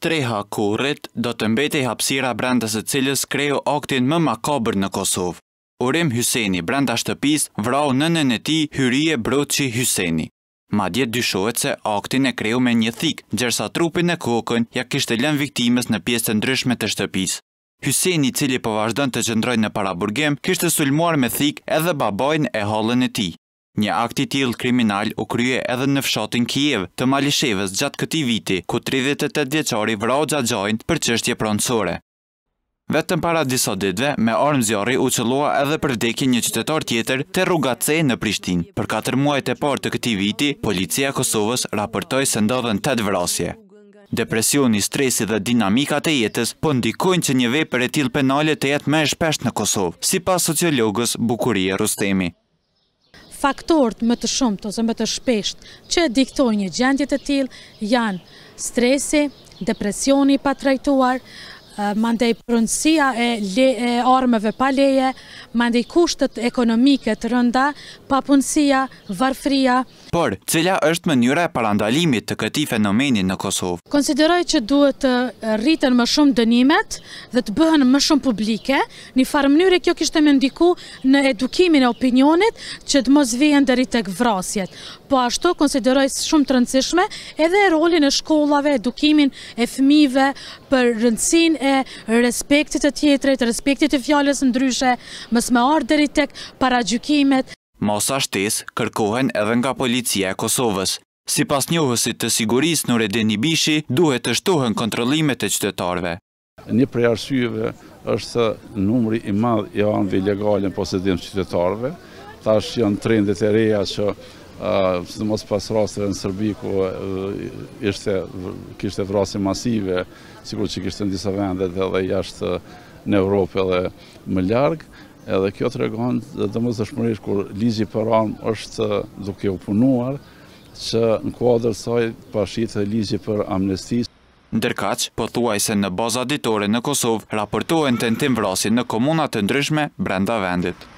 Treha ku rrit do të mbeti hapsira brenda e cilës kreju aktin më makabër në Kosovë. Urim Hyseni, brenda shtëpis, vrau në e në ti hyrije broqi Hyseni. Ma djetë dyshohet se aktin e kreju me një thikë, gjersa trupin e kokën ja kishtë lën viktimes në pjesë të ndryshme të shtëpis. Hyseni, cili po vazhdojnë të gjëndrojnë në paraburgem, kishtë sulmuar me thikë edhe babajnë e halën e ti. Një akt i tillë kriminal u krye edhe në fshatin Kiev të Malishevës gjatë këtij viti, ku 38 vjeçari vrau xhaxhoin për çështje pronësore. Vetëm para disa ditëve, me armë zjarri u qëllua edhe për vdekin një qytetar tjetër të rruga në Prishtin. Për 4 muajt e partë të këti viti, policia Kosovës raportoj se ndodhen 8 vrasje. Depresioni, stresi dhe dinamikat e jetës po ndikojnë që një vej për e tjil penale të jetë me e shpesht në Kosovë, si pas sociologës Rustemi faktorët më të shumët ose më të shpesht që diktojnë një gjendjet e tilë janë stresi, depresioni pa trajtuar, mandej prunësia e armëve pa leje, mandej kushtet ekonomike të rënda, papunësia, varfria. Por, cila është mënyra e parandalimit të këti fenomeni në Kosovë? Konsideroj që duhet të rritën më shumë dënimet dhe të bëhen më shumë publike. Një farë mënyre kjo kishtë të ndiku në edukimin e opinionit që të mos vijen dhe rritë të vrasjet. Po ashtu, konsideroj shumë të rëndësishme edhe rolin e shkollave, edukimin e fmive për rëndësin e respektit të tjetërit, respektit të fjallës ndryshe, mësme arderit tek gjukimet. Masa shtes kërkohen edhe nga policia e Kosovës. Si pas njohësit të siguris në redeni bishi, duhet të shtohen kontrolimet e qytetarve. Një prej arsyeve është numri i madh i anëve legalin posedim qytetarve, ta është janë trendet e reja që Ah, së të mos pas rastëve në Sërbi, ku kështë eh, e vrasi masive, si kur që kështë në disa vendet dhe dhe jashtë eh, në Europë edhe më ljargë, edhe kjo të regon dhe mos më zëshmërish kur Ligi Peran është eh, duke u punuar, që në kuadrë saj pashitë e Ligi për amnestis. Ndërkaq, po se në baza ditore në Kosovë, raportohen të në tim vrasi në komunat të ndryshme brenda vendit.